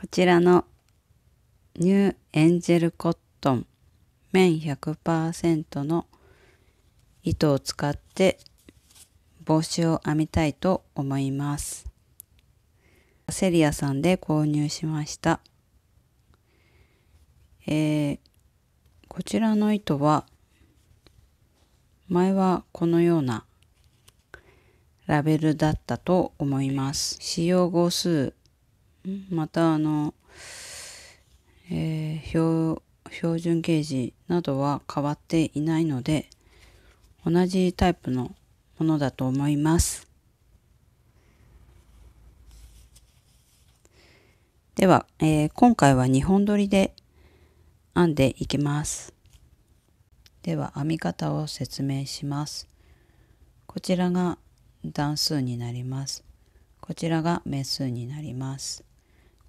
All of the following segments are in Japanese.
こちらのニューエンジェルコットン綿100%の糸を使って帽子を編みたいと思います。セリアさんで購入しました。えー、こちらの糸は前はこのようなラベルだったと思います。使用号数またあの、えー、標準ゲージなどは変わっていないので同じタイプのものだと思いますでは、えー、今回は2本取りで編んでいきますでは編み方を説明しますこちらが段数になりますこちらが目数になります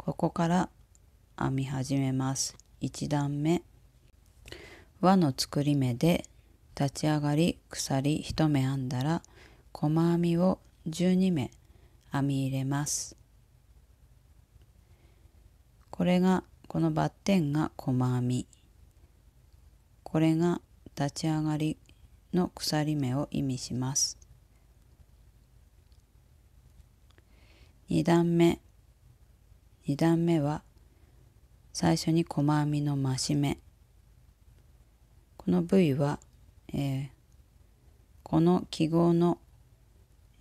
ここから編み始めます1段目輪の作り目で立ち上がり鎖1目編んだら細編みを12目編み入れますこれがこのバッテンが細編みこれが立ち上がりの鎖目を意味します2段目2段目は最初に細編みの増し目この V は、えー、この記号の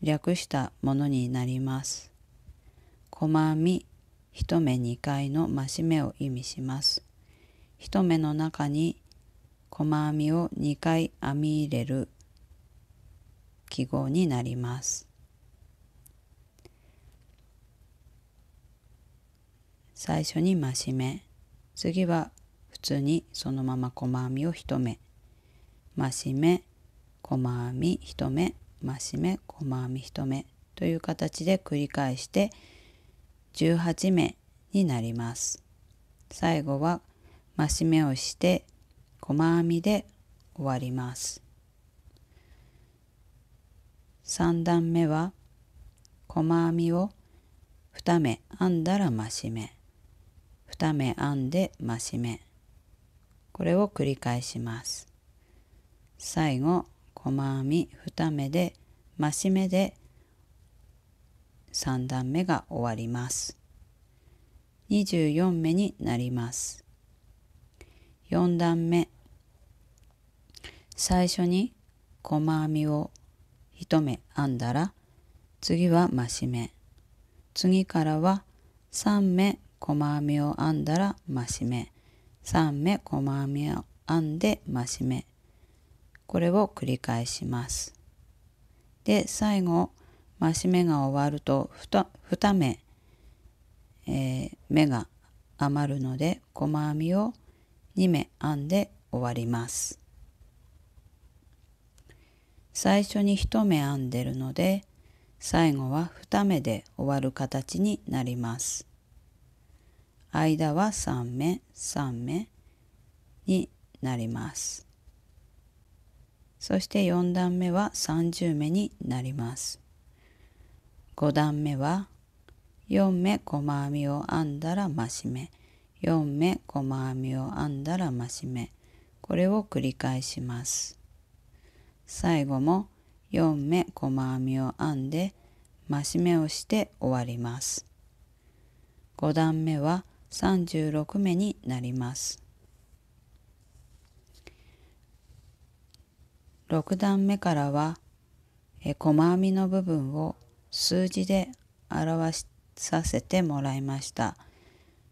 略したものになります細編み1目2回の増し目を意味します1目の中に細編みを2回編み入れる記号になります最初に増し目次は普通にそのまま細編みを1目増し目細編み1目増し目細編み1目という形で繰り返して18目になります最後は増し目をして細編みで終わります3段目は細編みを2目編んだら増し目2目編んで増し目これを繰り返します最後細編み2目で増し目で3段目が終わります24目になります4段目最初に細編みを1目編んだら次は増し目次からは3目細編みを編んだら増し目3目細編みを編んで増し目これを繰り返しますで最後増し目が終わると 2, 2目、えー、目が余るので細編みを2目編んで終わります最初に1目編んでるので最後は2目で終わる形になります間は3目3目になりますそして4段目は30目になります5段目は4目細編みを編んだら増し目4目細編みを編んだら増し目これを繰り返します最後も4目細編みを編んで増し目をして終わります5段目は36目になります6段目からは細編みの部分を数字で表しさせてもらいました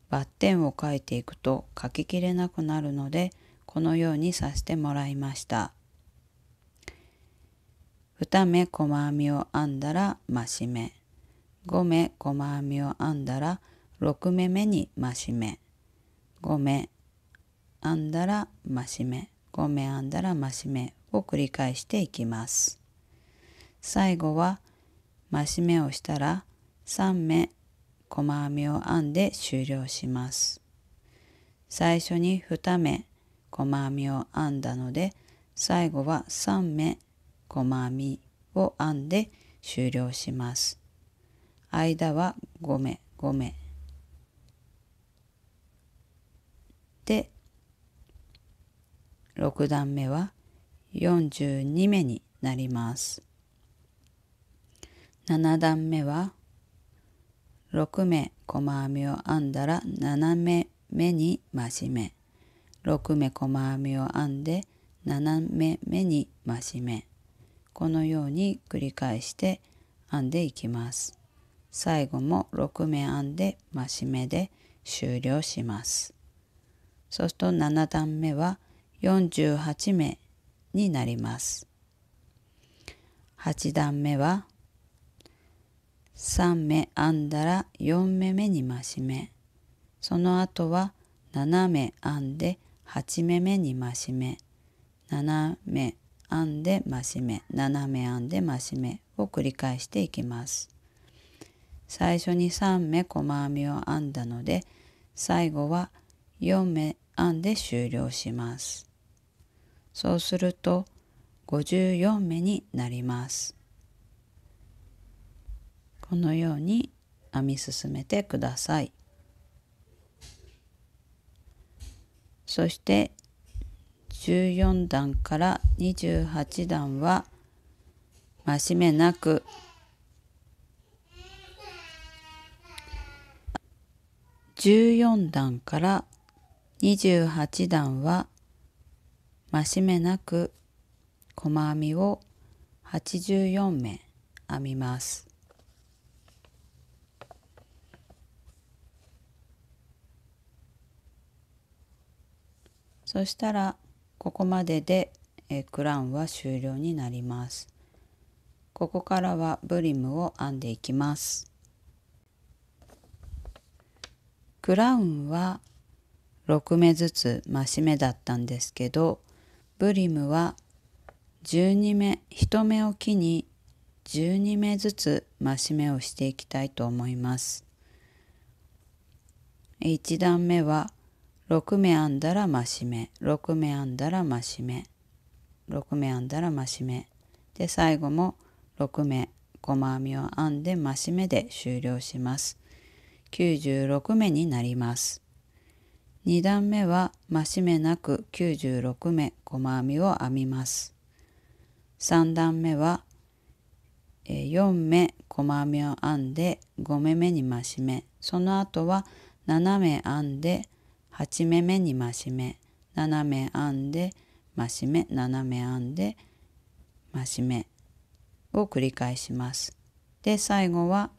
バッテンを書いていくと書ききれなくなるのでこのようにさしてもらいました2目細編みを編んだら増し目5目細編みを編んだら6目目に増し目5目編んだら増し目5目編んだら増し目を繰り返していきます最後は増し目をしたら3目細編みを編んで終了します最初に2目細編みを編んだので最後は3目細編みを編んで終了します間は5目5目て6段目は42目になります。7段目は6目細編みを編んだら7目目に増し目6目細編みを編んで7目目に増し目このように繰り返して編んでいきます。最後も6目編んで増し目で終了します。そうすると7段目は48目になります。8段目は3目編んだら4目目に増し目その後は7目編んで8目目に増し目7目編んで増し目7目編んで増し目を繰り返していきます。最初に3目細編みを編んだので最後は4目編んで終了します。そうすると54目になります。このように編み進めてください。そして14段から28段は増し目なく14段から28段は増し目なく細編みを84目編みます。そしたらここまででえクラウンは終了になります。ここからはブリムを編んでいきます。クラウンは6目ずつ増し目だったんですけどブリムは12目1目を機に12目ずつ増し目をしていきたいと思います。1段目は6目編んだら増し目6目編んだら増し目6目編んだら増し目で最後も6目細編みを編んで増し目で終了します。96目になります。2段目は増し目なく96目細編みを編みます3段目は4目細編みを編んで5目目に増し目その後は7目編んで8目目に増し目7目編んで増し目7目編んで増し目を繰り返します。で最後は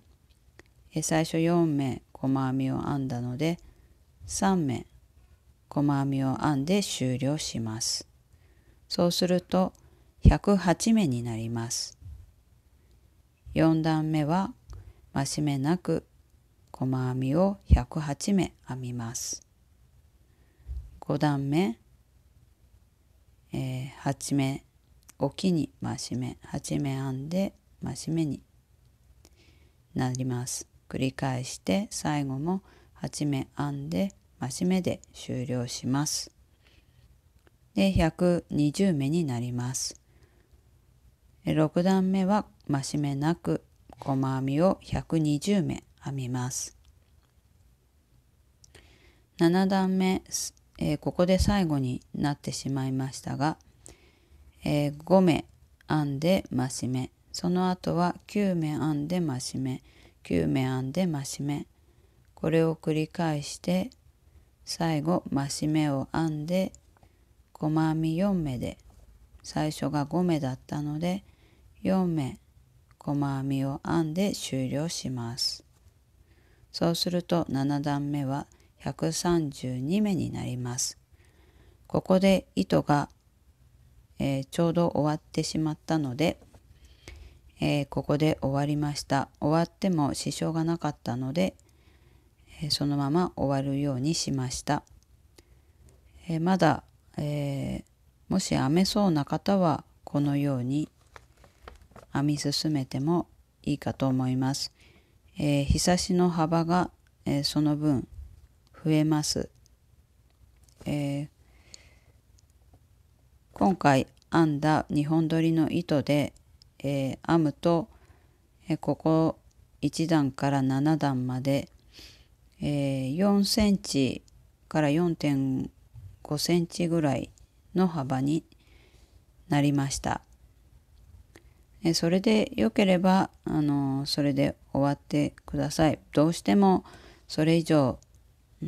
最初4目細編みを編んだので3目細編みを編んで終了します。そうすると108目になります。4段目は増し目なく細編みを108目編みます。5段目、えー、8目置きに増し目8目編んで増し目になります。繰り返して最後も8目編んで増し目で終了します。で120目になります。6段目は増し目なく細編みを120目編みます。7段目、えー、ここで最後になってしまいましたが、えー、5目編んで増し目その後は9目編んで増し目9目編んで増し目これを繰り返して最後増し目を編んで細編み4目で最初が5目だったので4目細編みを編んで終了しますそうすると7段目は132目になりますここで糸が、えー、ちょうど終わってしまったので、えー、ここで終わりました終わっても支障がなかったのでえそのまま終わるようにしました。えまだ、えー、もし編めそうな方はこのように編み進めてもいいかと思います。えー、ひさしの幅が、えー、その分増えます。えー、今回編んだ2本取りの糸で、え編むと、えここ1段から7段までえ4センチから4.5センチぐらいの幅になりました。えそれで良ければ、あのそれで終わってください。どうしてもそれ以上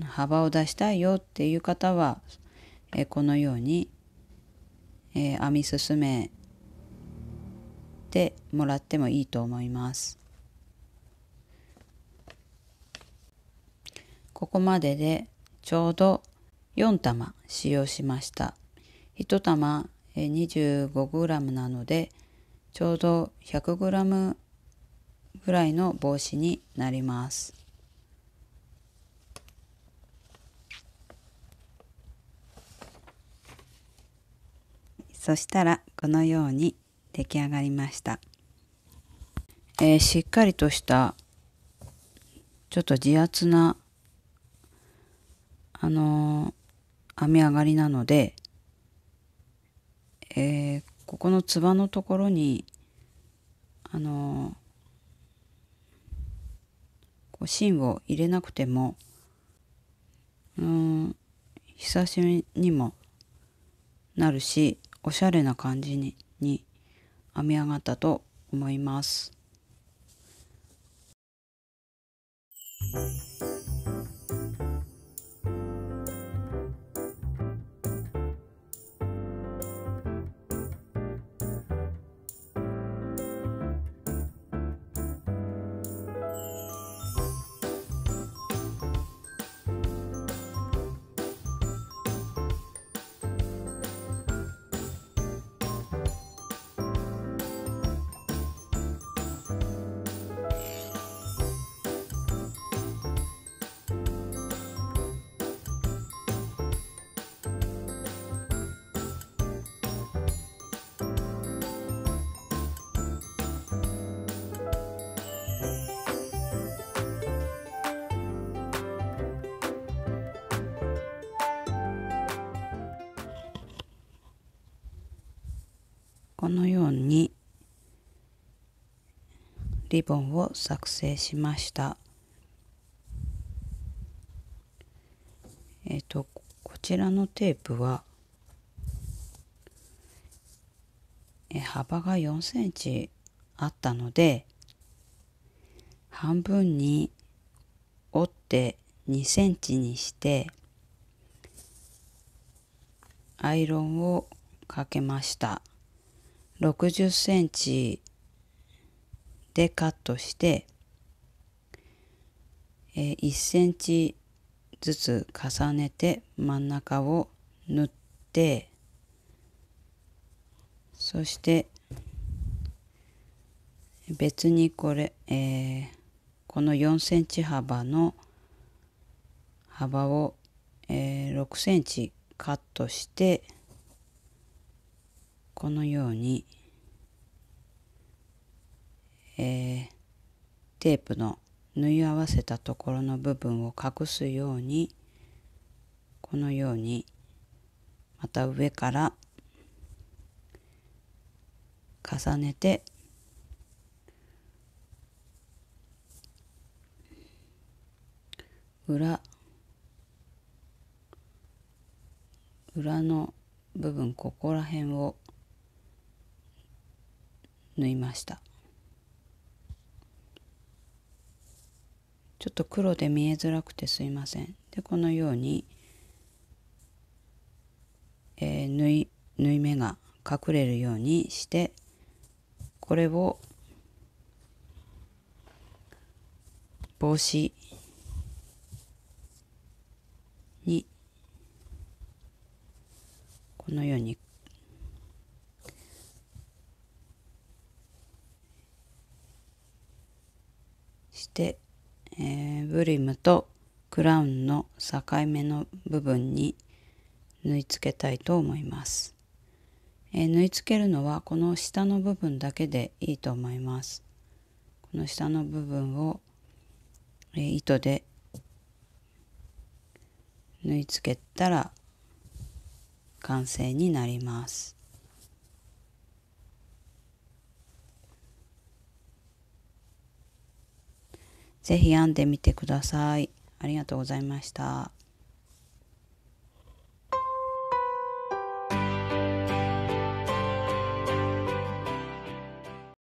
幅を出したいよっていう方は、えこのように、え編み進めてもらってもいいと思います。ここまででちょうど4玉使用しました1玉 25g なのでちょうど 100g ぐらいの帽子になりますそしたらこのように出来上がりました、えー、しっかりとしたちょっと自圧なあのー、編み上がりなので、えー、ここのつばのところにあのこう芯を入れなくてもうん久しぶりにもなるしおしゃれな感じにに編み上がったと思います。このようにリボンを作成しました。えっ、ー、とこちらのテープは、え幅が4センチあったので半分に折って2センチにしてアイロンをかけました。60センチでカットして、えー、1センチずつ重ねて真ん中を縫ってそして別にこれ、えー、この4センチ幅の幅を、えー、6センチカットしてこのように、えー、テープの縫い合わせたところの部分を隠すようにこのようにまた上から重ねて裏裏の部分ここら辺を縫いましたちょっと黒で見えづらくてすいませんでこのように、えー、縫い縫い目が隠れるようにしてこれを帽子にこのようにしてえー、ブリムとクラウンの境目の部分に縫い付けたいと思います、えー、縫い付けるのはこの下の部分だけでいいと思いますこの下の部分を、えー、糸で縫い付けたら完成になりますぜひ編んでみてください。ありがとうございました。